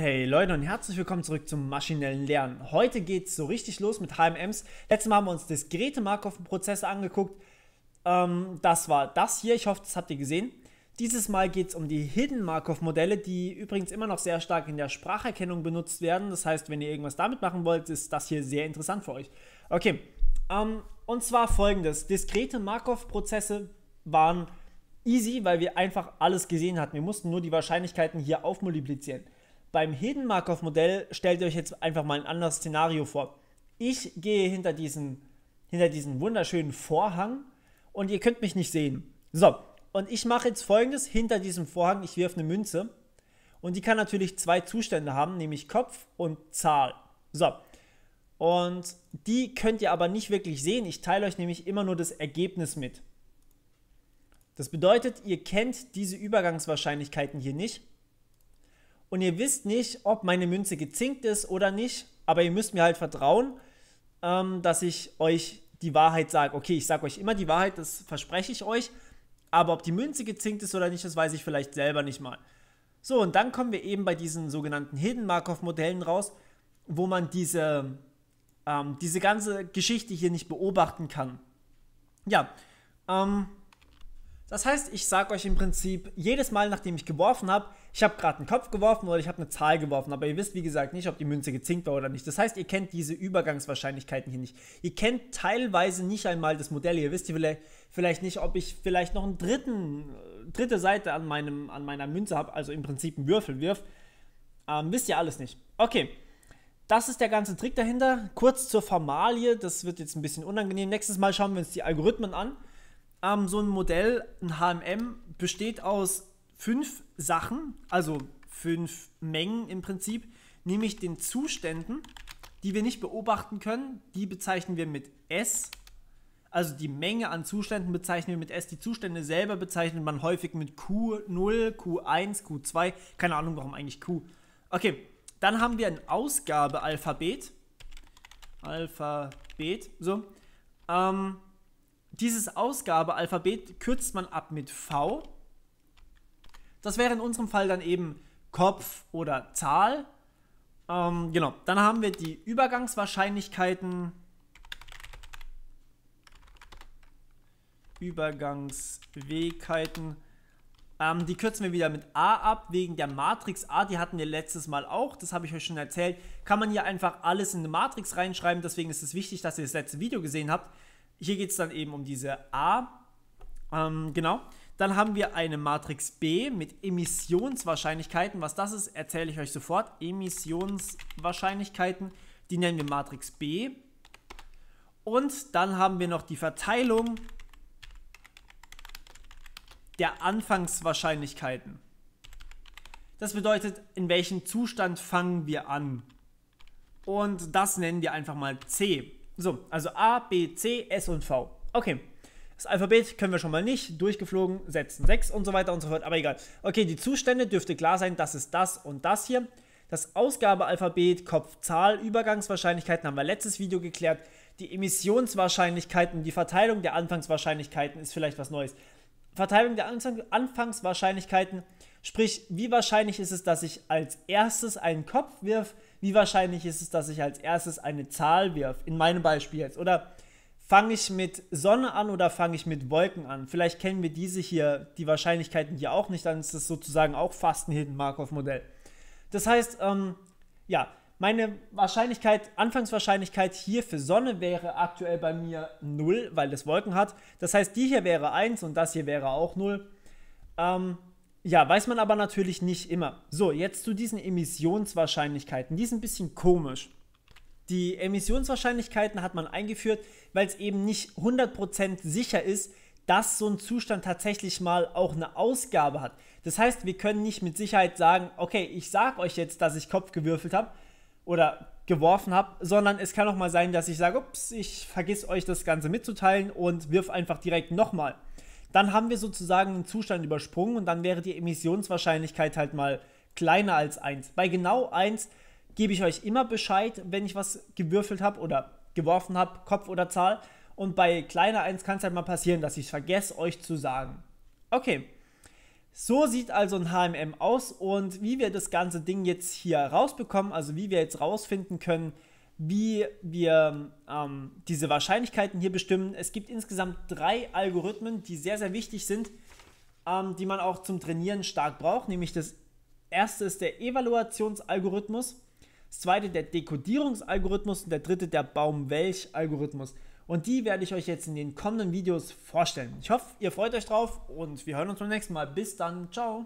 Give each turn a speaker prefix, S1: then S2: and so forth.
S1: Hey Leute und herzlich willkommen zurück zum maschinellen Lernen. Heute geht es so richtig los mit HMMs. Letztes Mal haben wir uns diskrete Markov-Prozesse angeguckt. Ähm, das war das hier. Ich hoffe, das habt ihr gesehen. Dieses Mal geht es um die Hidden Markov-Modelle, die übrigens immer noch sehr stark in der Spracherkennung benutzt werden. Das heißt, wenn ihr irgendwas damit machen wollt, ist das hier sehr interessant für euch. Okay, ähm, und zwar folgendes. Diskrete Markov-Prozesse waren easy, weil wir einfach alles gesehen hatten. Wir mussten nur die Wahrscheinlichkeiten hier aufmultiplizieren. Beim Hidden Markov Modell stellt ihr euch jetzt einfach mal ein anderes Szenario vor. Ich gehe hinter diesen, hinter diesen wunderschönen Vorhang und ihr könnt mich nicht sehen. So, und ich mache jetzt folgendes: Hinter diesem Vorhang, ich wirf eine Münze und die kann natürlich zwei Zustände haben, nämlich Kopf und Zahl. So, und die könnt ihr aber nicht wirklich sehen. Ich teile euch nämlich immer nur das Ergebnis mit. Das bedeutet, ihr kennt diese Übergangswahrscheinlichkeiten hier nicht und ihr wisst nicht, ob meine Münze gezinkt ist oder nicht, aber ihr müsst mir halt vertrauen, ähm, dass ich euch die Wahrheit sage. Okay, ich sage euch immer die Wahrheit, das verspreche ich euch, aber ob die Münze gezinkt ist oder nicht, das weiß ich vielleicht selber nicht mal. So, und dann kommen wir eben bei diesen sogenannten Hidden Markov-Modellen raus, wo man diese, ähm, diese ganze Geschichte hier nicht beobachten kann. Ja, ähm, das heißt, ich sage euch im Prinzip jedes Mal, nachdem ich geworfen habe, ich habe gerade einen Kopf geworfen oder ich habe eine Zahl geworfen, aber ihr wisst wie gesagt nicht, ob die Münze gezinkt war oder nicht. Das heißt, ihr kennt diese Übergangswahrscheinlichkeiten hier nicht. Ihr kennt teilweise nicht einmal das Modell. Ihr wisst vielleicht nicht, ob ich vielleicht noch eine dritten, äh, dritte Seite an, meinem, an meiner Münze habe, also im Prinzip einen Würfel wirf. Ähm, wisst ihr alles nicht. Okay. Das ist der ganze Trick dahinter. Kurz zur Formalie, das wird jetzt ein bisschen unangenehm. Nächstes Mal schauen wir uns die Algorithmen an ähm, so ein Modell, ein HMM, besteht aus fünf Sachen, also fünf Mengen im Prinzip, nämlich den Zuständen, die wir nicht beobachten können, die bezeichnen wir mit S. Also die Menge an Zuständen bezeichnen wir mit S. Die Zustände selber bezeichnet man häufig mit Q0, Q1, Q2. Keine Ahnung, warum eigentlich Q. Okay, dann haben wir ein Ausgabealphabet. Alphabet, so. Ähm, dieses Ausgabealphabet kürzt man ab mit V. Das wäre in unserem Fall dann eben Kopf oder Zahl. Ähm, genau, dann haben wir die Übergangswahrscheinlichkeiten. Übergangswegkeiten. Ähm, die kürzen wir wieder mit A ab, wegen der Matrix A, die hatten wir letztes Mal auch, das habe ich euch schon erzählt. Kann man hier einfach alles in eine Matrix reinschreiben, deswegen ist es wichtig, dass ihr das letzte Video gesehen habt. Hier geht es dann eben um diese A. Ähm, genau. Dann haben wir eine Matrix B mit Emissionswahrscheinlichkeiten. Was das ist, erzähle ich euch sofort. Emissionswahrscheinlichkeiten, die nennen wir Matrix B. Und dann haben wir noch die Verteilung der Anfangswahrscheinlichkeiten. Das bedeutet, in welchem Zustand fangen wir an. Und das nennen wir einfach mal C. So, also A, B, C, S und V. Okay. Das Alphabet können wir schon mal nicht. Durchgeflogen, setzen 6 und so weiter und so fort. Aber egal. Okay, die Zustände dürfte klar sein, das ist das und das hier. Das Ausgabealphabet, Kopfzahl, Übergangswahrscheinlichkeiten haben wir letztes Video geklärt. Die Emissionswahrscheinlichkeiten, die Verteilung der Anfangswahrscheinlichkeiten ist vielleicht was Neues. Verteilung der Anfangswahrscheinlichkeiten Sprich, wie wahrscheinlich ist es, dass ich als erstes einen Kopf wirf? Wie wahrscheinlich ist es, dass ich als erstes eine Zahl wirf? In meinem Beispiel jetzt. Oder fange ich mit Sonne an oder fange ich mit Wolken an? Vielleicht kennen wir diese hier, die Wahrscheinlichkeiten hier auch nicht. Dann ist das sozusagen auch fast ein Hidden-Markov-Modell. Das heißt, ähm, ja, meine Wahrscheinlichkeit, Anfangswahrscheinlichkeit hier für Sonne wäre aktuell bei mir 0, weil das Wolken hat. Das heißt, die hier wäre 1 und das hier wäre auch 0. Ähm, ja, weiß man aber natürlich nicht immer. So, jetzt zu diesen Emissionswahrscheinlichkeiten. Die sind ein bisschen komisch. Die Emissionswahrscheinlichkeiten hat man eingeführt, weil es eben nicht 100% sicher ist, dass so ein Zustand tatsächlich mal auch eine Ausgabe hat. Das heißt, wir können nicht mit Sicherheit sagen, okay, ich sage euch jetzt, dass ich Kopf gewürfelt habe oder geworfen habe, sondern es kann auch mal sein, dass ich sage, ups, ich vergiss euch das Ganze mitzuteilen und wirf einfach direkt nochmal dann haben wir sozusagen einen Zustand übersprungen und dann wäre die Emissionswahrscheinlichkeit halt mal kleiner als 1. Bei genau 1 gebe ich euch immer Bescheid, wenn ich was gewürfelt habe oder geworfen habe, Kopf oder Zahl. Und bei kleiner 1 kann es halt mal passieren, dass ich es vergesse, euch zu sagen. Okay, so sieht also ein HMM aus und wie wir das ganze Ding jetzt hier rausbekommen, also wie wir jetzt rausfinden können, wie wir ähm, diese Wahrscheinlichkeiten hier bestimmen. Es gibt insgesamt drei Algorithmen, die sehr, sehr wichtig sind, ähm, die man auch zum Trainieren stark braucht. Nämlich das erste ist der Evaluationsalgorithmus, das zweite der Dekodierungsalgorithmus und der dritte der Baum-Welch-Algorithmus. Und die werde ich euch jetzt in den kommenden Videos vorstellen. Ich hoffe, ihr freut euch drauf und wir hören uns beim nächsten Mal. Bis dann, ciao.